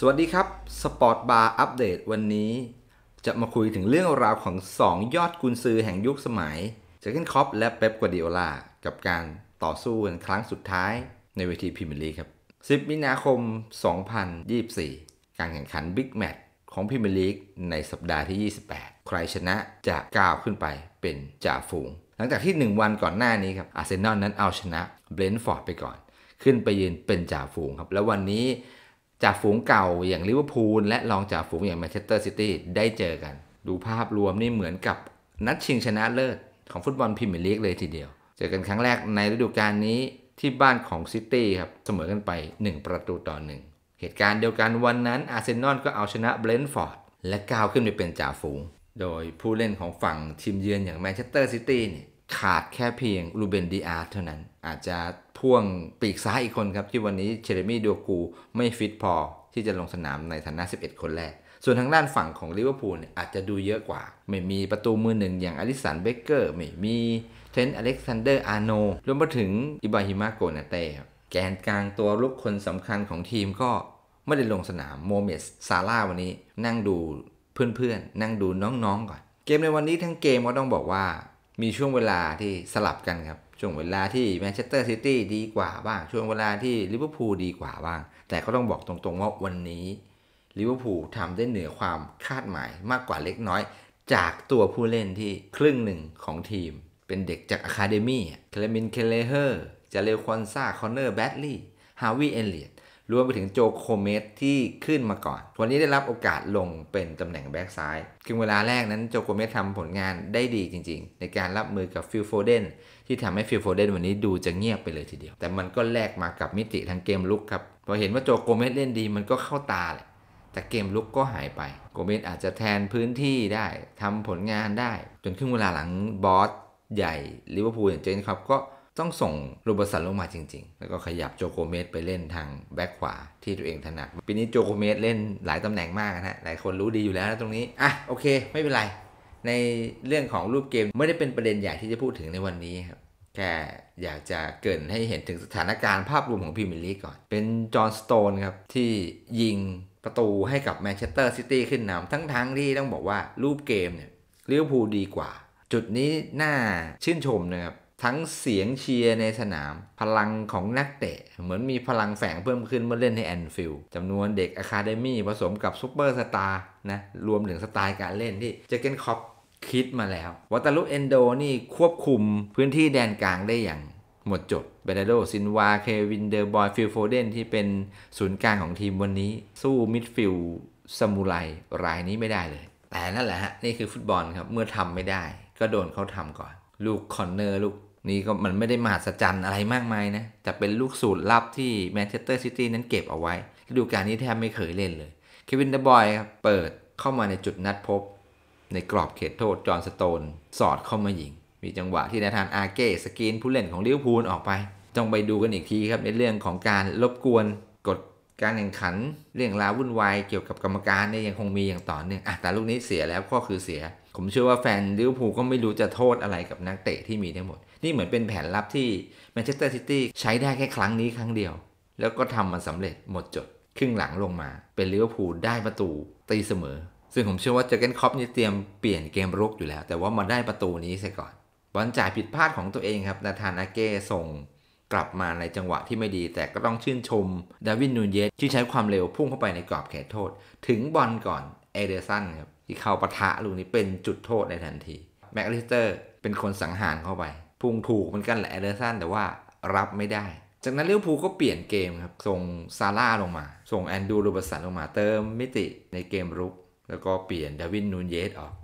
สวัสดีครับ สปอร์ตบาร์อัปเดต วันนี้ จะมาคุยถึงเรื่องราวของ 2 ยอดกุนซือแห่งยุคสมัยเจคินคอปและเป๊ปกัวดิโอลา กับการต่อสู้กันครั้งสุดท้ายในเวทีพรีเมียร์ลีกครับ10มีนาคม 2024การแข่งขันบิ๊กแมตช์ของพรีเมียร์ลีกในสัปดาห์ที่ 28 ใครชนะจะก้าวขึ้นไปเป็นจ่าฝูง หลังจากที่ 1 วันก่อนหน้านี้ครับอาร์เซนอลนั้นเอาชนะเบรนท์ฟอร์ดไปก่อน ขึ้นไปยืนเป็นจ่าฝูงครับแล้ววันนี้จากฝูงเก่าอย่างลิเวอร์พูลและรองจากฝูงอย่างแมนเชสเตอร์ซิตี้ได้เจอกัน ดูภาพรวมนี่เหมือนกับนัดชิงชนะเลิศของฟุตบอลพรีเมียร์ลีกเลยทีเดียว เจอกันครั้งแรกในฤดูกาลนี้ที่บ้านของซิตี้ครับ เสมอกันไป 1 ประตูต่อ 1 เหตุการณ์เดียวกันวันนั้นอาร์เซนอลก็เอาชนะเบรนท์ฟอร์ดและก้าวขึ้นไปเป็นจ่าฝูง โดยผู้เล่นของฝั่งทีมเยือนอย่างแมนเชสเตอร์ซิตี้เนี่ยขาดแค่เพียงรูเบนดีอาร์เท่านั้นอาจจะพ่วงปีกซ้ายอีกคนครับที่วันนี้เชเรมี่ดูกูไม่ฟิตพอที่จะลงสนามในฐานะ11 คนแรก ส่วนทางด้านฝั่งของลิเวอร์พูลเนี่ยอาจจะดูเยอะกว่า ไม่มีประตูมือหนึ่งอย่างอลิสันเบเกอร์ ไม่มีเทนอเล็กซานเดอร์อาโน รวมไปถึงอิบาฮิมาโกนาเต้แกนกลางตัวลุกคนสำคัญของทีมก็ไม่ได้ลงสนามโมเมสซาร่าวันนี้นั่งดูเพื่อนๆนั่งดูน้องๆก่อน เกมในวันนี้ทั้งเกมก็ต้องบอกว่ามีช่วงเวลาที่สลับกันครับช่วงเวลาที่แมนเชสเตอร์ซิตี้ดีกว่าบ้างช่วงเวลาที่ลิเวอร์พูลดีกว่าบ้าง แต่ก็ต้องบอกตรงๆว่าวันนี้ลิเวอร์พูลทำได้เหนือความคาดหมายมากกว่าเล็กน้อย จากตัวผู้เล่นที่ครึ่งหนึ่งของทีม เป็นเด็กจากอะคาเดมี่เคลมินเคเลเฮอร์จาเลคอนซาคอนเนอร์แบดลีย์ฮาวิเอเลียตรวมไปถึงโจโคเมสที่ขึ้นมาก่อนวันนี้ได้รับโอกาสลงเป็นตำแหน่งแบ็กซ้าย คือเวลาแรกนั้นโจโคเมสทำผลงานได้ดีจริงๆ ในการรับมือกับฟิลโฟเดนที่ทำให้ฟิลโฟเดนวันนี้ดูจะเงียบไปเลยทีเดียว แต่มันก็แลกมากับมิติทางเกมลุกครับ พอเห็นว่าโจโคเมสเล่นดีมันก็เข้าตาแหละแต่เกมลุกก็หายไปโกเมสอาจจะแทนพื้นที่ได้ทำผลงานได้ จนครึ่งเวลาหลังบอสใหญ่ลิเวอร์พูลอย่างเจนครับก็ต้องส่งโรบสันลงมาจริงๆ แล้วก็ขยับโจโกเมสไปเล่นทางแบ็คขวาที่ตัวเองถนัดปีนี้โจโกเมสเล่นหลายตำแหน่งมากนะหลายคนรู้ดีอยู่แล้วนะตรงนี้ อ่ะโอเค ไม่เป็นไร ในเรื่องของรูปเกมไม่ได้เป็นประเด็นใหญ่ที่จะพูดถึงในวันนี้ครับแค่อยากจะเกินให้เห็นถึงสถานการณ์ภาพรวมของพรีเมียร์ลีกก่อน เป็นจอห์นสโตนครับที่ยิงประตูให้กับแมนเชสเตอร์ซิตี้ขึ้นนำทั้งท้งที่ต้องบอกว่ารูปเกมเนี่ยลิเวอร์พูลดีกว่า จุดนี้น่าชื่นชมนะครับทั้งเสียงเชียร์ในสนาม พลังของนักเตะ เหมือนมีพลังแฝงเพิ่มขึ้นเมื่อเล่นในแอนฟิลด์จำนวนเด็กอะคาเดมี่ผสมกับซูเปอร์สตาร์นะรวมถึงสไตล์การเล่นที่เจเกนคอปคิดมาแล้ว วัตลุเอนโดนี่ควบคุมพื้นที่แดนกลางได้อย่าง หมดจดเบเดโดซินวาเควินเดอร์บอยฟิลโฟเดนที่เป็นศูนย์กลางของทีมวันนี้ สู้มิดฟิลสมุไรรายนี้ไม่ได้เลย แต่นั่นแหละฮะนี่คือฟุตบอลครับเมื่อทำไม่ได้ก็โดนเขาทำก่อน ลูกคอนเนอร์ลูกนี่ก็มันไม่ได้มหัศจรรย์อะไรมากมายนะ จะเป็นลูกสูตรลับที่แมนเชสเตอร์ซิตี้นั้นเก็บเอาไว้ฤดูกาลนี้แทบไม่เคยเล่นเลย เควินเดบอยครับเปิดเข้ามาในจุดนัดพบ ในกรอบเขตโทษจอห์นสโตน สอดเข้ามายิง มีจังหวะที่นาธานอาเก้สกีนผู้เล่นของลิเวอร์พูลออกไปต้องไปดูกันอีกทีครับ ในเรื่องของการรบกวนการแข่งขันเรื่องราววุ่นวายเกี่ยวกับกรรมการเนี่ยยังคงมีอย่างต่อเนื่องอ่ะแต่ลูกนี้เสียแล้วก็คือเสีย ผมเชื่อว่าแฟนลิเวอร์พูลก็ไม่รู้จะโทษอะไรกับนักเตะที่มีทั้งหมด นี่เหมือนเป็นแผนลับที่แมนเชสเตอร์ซิตี้ใช้ได้แค่ครั้งนี้ครั้งเดียว แล้วก็ทำมันสำเร็จหมดจด ครึ่งหลังลงมา เป็นลิเวอร์พูลได้ประตูตีเสมอ ซึ่งผมเชื่อว่าเจอเกนคอปนี่เตรียมเปลี่ยนเกมรุกอยู่แล้ว แต่ว่ามาได้ประตูนี้ซะก่อน บอลจ่ายผิดพลาดของตัวเองครับนาธานอาเก้ส่งกลับมาในจังหวะที่ไม่ดีแต่ก็ต้องชื่นชมดาวินนูนเยสที่ใช้ความเร็วพุ่งเข้าไปในกรอบเขตโทษ ถึงบอลก่อนเอเดอร์สันครับที่เข้าปะทะลูกนี้เป็นจุดโทษในทันทีแม็กลิสเตอร์เป็นคนสังหารเข้าไปพุ่งถูกเหมือนกันแหละเอเดอร์สันแต่ว่ารับไม่ได้ จากนั้นลเวอพูก็เปลี่ยนเกมครับส่งซาร่าลงมาส่งแอนดูโรบสันลงมาเติมมิติในเกมรุกแล้วก็เปลี่ยนดาวินนูนเยสออก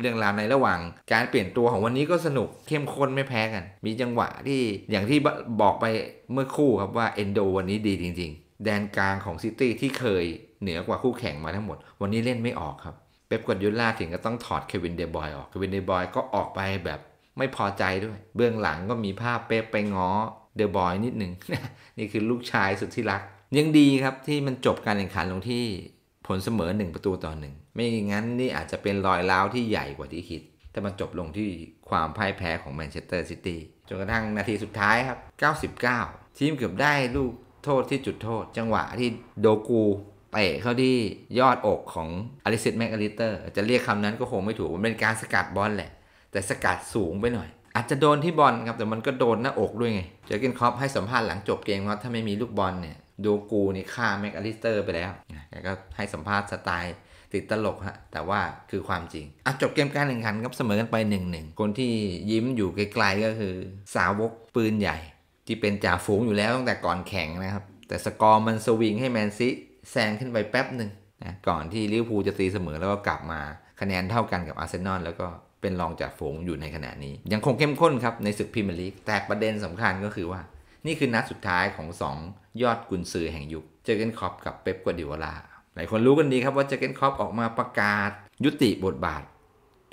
เรื่องราวในระหว่างการเปลี่ยนตัวของวันนี้ก็สนุกเข้มข้นไม่แพ้กัน มีจังหวะที่อย่างที่บอกไปเมื่อคู่ครับว่าเอนโดวันนี้ดีจริงๆแดนกลางของซิตี้ที่เคยเหนือกว่าคู่แข่งมาทั้งหมดวันนี้เล่นไม่ออกครับ เป๊ปกวดยุล่าถึงก็ต้องถอดเควินเดบอยออกเควินเดบอยก็ออกไปแบบไม่พอใจด้วย เบื้องหลังก็มีภาพเป๊ปไปง้อเดบอยนิดหนึ่งนี่คือลูกชายสุดที่รักยังดีครับที่มันจบการแข่งขันลงที่ลเสมอ1ประตูต่อหนึ่ง ไม่งั้นนี่อาจจะเป็นรอยร้าวที่ใหญ่กว่าที่คิดแต่มันจบลงที่ความพ่ายแพ้ของแมนเชสเตอร์ซิตี้จนกระทั่งนาทีสุดท้ายครับ 99 ทีมเกือบได้ลูกโทษที่จุดโทษ จังหวะที่โดกูเตะเข้าที่ยอดอกของอลิซิตแมกอลิเตอร์จะเรียกคำนั้นก็คงไม่ถูกมันเป็นการสกัดบอลแหละแต่สกัดสูงไปหน่อย อาจจะโดนที่บอลครับแต่มันก็โดนหน้าอกด้วยไงเจอเกนคอปให้สัมภาษณ์หลังจบเกมว่าถ้าไม่มีลูกบอลเนี่ยดูกูนี่ฆ่าแม็กอลิสเตอร์ไปแล้วแกก็ให้สัมภาษณ์สไตล์ติดตลกฮะ แต่ว่าคือความจริงอ่ะจบเกมการแข่งขันครับเสมอกันไปหนึ่่งงหนึคนที่ยิ้มอยู่ไกลๆก็คือสาวกปืนใหญ่ ที่เป็นจ่าฝูงอยู่แล้วตั้งแต่ก่อนแข่งนะครับ แต่สกอร์มันสวิงให้แมนซิแซงขึ้นไปแป๊บหนึ่งนะก่อนที่ลิเวอร์พูลจะตีเสมอแล้วก็กลับมาคะแนนเท่ากันกับอาร์เซนอลแล้วก็เป็นรองจากฝูงอยู่ในขณะนี้ ยังคงเข้มข้นครับในศึกพรีเมียร์ลีก แต่ประเด็นสำคัญก็คือว่านี่คือนัดสุดท้ายของ 2 ยอดกุนซือแห่งยุคเจเกนคอปกับเป๊ปกัวดิวลา หลายคนรู้กันดีครับว่าเจเกนคอปออกมาประกาศยุติบทบาท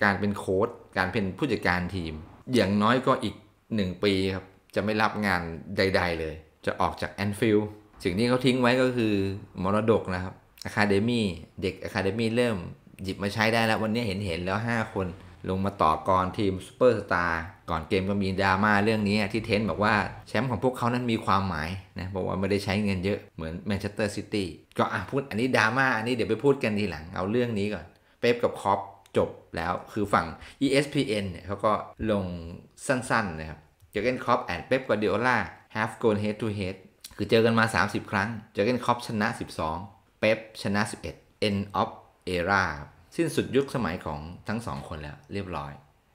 การเป็นโค้ชการเป็นผู้จัดการทีม อย่างน้อยก็อีก 1 ปีครับ จะไม่รับงานใดๆเลย จะออกจากแอนฟิลด์สิ่งที่เขาทิ้งไว้ก็คือมรดกนะครับอะคาเดมี่เด็กอะคาเดมี่เริ่มหยิบมาใช้ได้แล้ววันนี้เห็นเห็นแล้ว5 คนลงมาต่อกรทีมซูเปอร์สตาร์ก่อนเกมก็มีดราม่าเรื่องนี้ที่เทนบอกว่าแชมป์ของพวกเขานั้นมีความหมายนะบอกว่าไม่ได้ใช้เงินเยอะเหมือนแมนเชสเตอร์ซิตี้ก็อ่ะพูดอันนี้ดราม่าอันนี้เดี๋ยวไปพูดกันทีหลังเอาเรื่องนี้ก่อนเป๊ปกับคอปจบแล้วคือฝั่ง ESPN เนี่ยเขาก็ลงสั้นๆนะครับเจอเกนคอปแอนด์เป๊ปกับเดโอล่า half goal head to head คือเจอกันมา 30 ครั้งเจอเกนคอปชนะ12 เป๊ปชนะ 11 end of era สิ้นสุดยุคสมัยของทั้งสองคนแล้วเรียบร้อย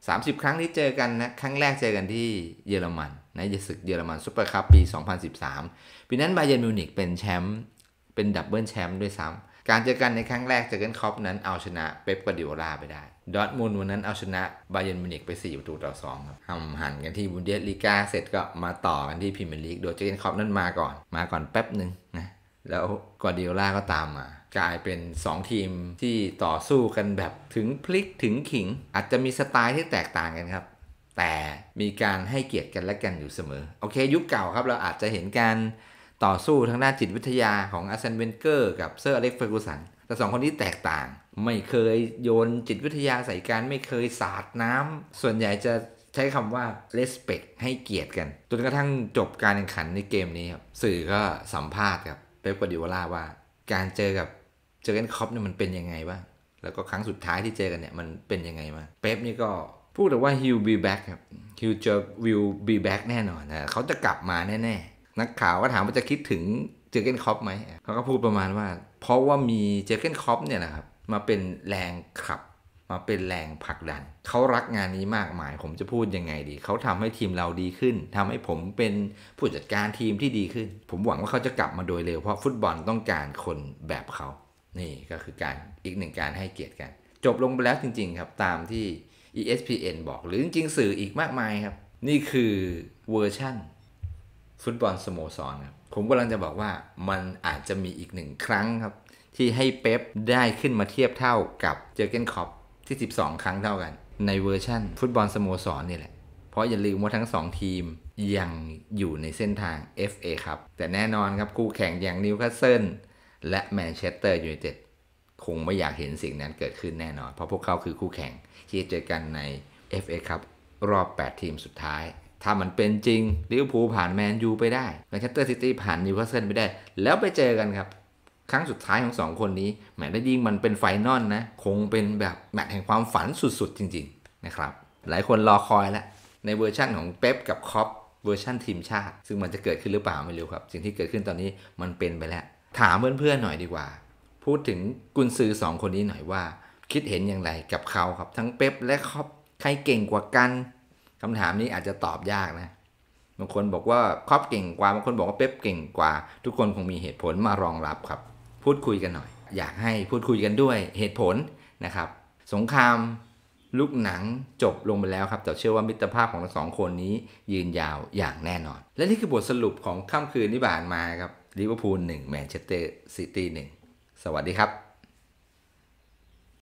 30 ครั้งที่เจอกันนะครั้งแรกเจอกันที่เยอรมันนะยศึกเยอรมันซุปเปอร์คัพปี 2013 ปีนั้นบาเยนมิวนิกเป็นแชมป์เป็นดับเบิลแชมป์ด้วยซ้ำการเจอกันในครั้งแรกเจอกันคอปนั้นเอาชนะเป๊ปกวาดิโอลาไปได้ ดอทมุนวันนั้นเอาชนะบาเยนมิวนิกไป4ประตูต่อ2ครับทำหันกันที่บุนเดสลีกาเสร็จก็มาต่อกันที่พรีเมียร์ลีกโดยเจอกันคอปนั้นมาก่อน มาก่อนแป๊บหนึ่งนะแล้วกวาดิโอลาก็ตามมากลายเป็น 2 ทีมที่ต่อสู้กันแบบถึงพลิกถึงขิง อาจจะมีสไตล์ที่แตกต่างกันครับ แต่มีการให้เกียรติกันและกันอยู่เสมอ โอเค ยุคเก่าครับเราอาจจะเห็นการต่อสู้ทางด้านจิตวิทยาของอาร์เซนเวนเกอร์กับเซอร์อเล็กเฟอร์กูสันแต่สองคนนี้แตกต่าง ไม่เคยโยนจิตวิทยาใส่กันไม่เคยสาดน้ำ ส่วนใหญ่จะใช้คำว่า respect ให้เกียรติกันจนกระทั่งจบการแข่งขันในเกมนี้ครับสื่อก็สัมภาษณ์กับเป๊ปกัวดิโอลาว่าการเจอกับเจอกัเกนคอปเนี่ยมันเป็นยังไงบ้างแล้วก็ครั้งสุดท้ายที่เจอกันเนี่ยมันเป็นยังไง้าเป๊ปนี่ก็พูดแต่ว่า he'll be back ครับ he'll จะ will be back แน่นอนนะเขาจะกลับมาแน่ๆ นักข่าวก็ถามว่าจะคิดถึงเจอเกนคอปไหมเขาก็พูดประมาณว่า เพราะว่ามีเจอเกนคอปเนี่ยนะครับมาเป็นแรงขับ มาเป็นแรงผลักดัน เขารักงานนี้มากมาย ผมจะพูดยังไงดี เขาทำให้ทีมเราดีขึ้น ทำให้ผมเป็นผู้จัดการทีมที่ดีขึ้น ผมหวังว่าเขาจะกลับมาโดยเร็วเพราะฟุตบอลต้องการคนแบบเขานี่ก็คือการอีกหนึ่งการให้เกียรติกัน จบลงไปแล้วจริงๆครับ ตามที่ ESPN บอกหรือจริงๆ สื่ออีกมากมายครับ นี่คือเวอร์ชั่นฟุตบอลสโมสรครับผมกำลังจะบอกว่ามันอาจจะมีอีกหนึ่งครั้งครับ ที่ให้เป๊ปได้ขึ้นมาเทียบเท่ากับเจอเกนคอปที่ 12 ครั้งเท่ากัน ในเวอร์ชั่นฟุตบอลสโมสรนี่แหละเพราะอย่าลืมว่าทั้ง2ทีมยังอยู่ในเส้นทาง FA ครับแต่แน่นอนครับคู่แข่งอย่างนิวคาสเซิลและแมนเชสเตอร์ยูไนเต็ดคงไม่อยากเห็นสิ่งนั้นเกิดขึ้นแน่นอน เพราะพวกเขาคือคู่แข่ง ที่จะเจอกันใน FA ครับรอบ 8 ทีมสุดท้าย ถ้ามันเป็นจริงลิเวอร์พูลผ่านแมนยูไปได้แมนเชสเตอร์ซิตี้ผ่านนิวคาสเซิลไปได้ แล้วไปเจอกันครับ ครั้งสุดท้ายของ 2 คนนี้แม้ได้ยิ่งมันเป็นไฟนอลนะ คงเป็นแบบแมตช์แห่งความฝันสุดๆ จริงๆนะครับหลายคนรอคอยแล้วในเวอร์ชั่นของเป๊ปกับคอปเวอร์ชั่นทีมชาติซึ่งมันจะเกิดขึ้นหรือเปล่าไม่รู้ครับสิ่งที่เกิดขึ้นตอนนี้มันเป็นไปแล้วถามเพื่อนๆหน่อยดีกว่า พูดถึงกุนซือสองคนนี้หน่อยว่า คิดเห็นอย่างไรกับเขาครับทั้งเป๊ปและคอบใครเก่งกว่ากันคำถามนี้อาจจะตอบยากนะบางคนบอกว่าคอบเก่งกว่าบางคนบอกว่าเป๊ปเก่งกว่า ทุกคนคงมีเหตุผลมารองรับครับ พูดคุยกันหน่อย อยากให้พูดคุยกันด้วยเหตุผลนะครับ สงครามลูกหนังจบลงไปแล้วครับแต่เชื่อว่ามิตรภาพของทั้งสองคนนี้ ยืนยาวอย่างแน่นอน และนี่คือบทสรุปของค่ำคืนที่บานมาครับลิเวอร์พูลหนึ่งแมนเชสเตอร์ซิตี้หนึ่งสวัสดีครับ